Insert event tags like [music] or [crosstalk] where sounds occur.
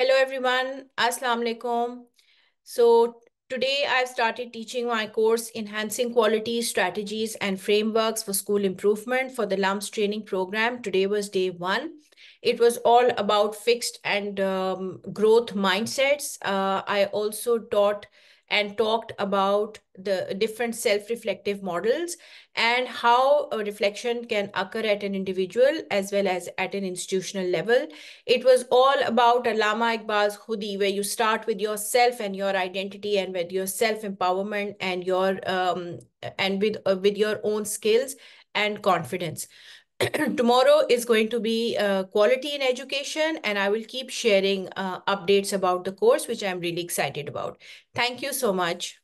Hello everyone, Assalamu alaikum. So today I've started teaching my course Enhancing Quality Strategies and Frameworks for School Improvement for the LUMS training program. Today was day one. It was all about fixed and um, growth mindsets. Uh, I also taught and talked about the different self-reflective models and how a reflection can occur at an individual as well as at an institutional level. It was all about Allama Iqbal's Khudi, where you start with yourself and your identity and with your self-empowerment and your um, and with uh, with your own skills and confidence. [clears throat] tomorrow is going to be uh, quality in education and I will keep sharing uh, updates about the course, which I'm really excited about. Thank you so much.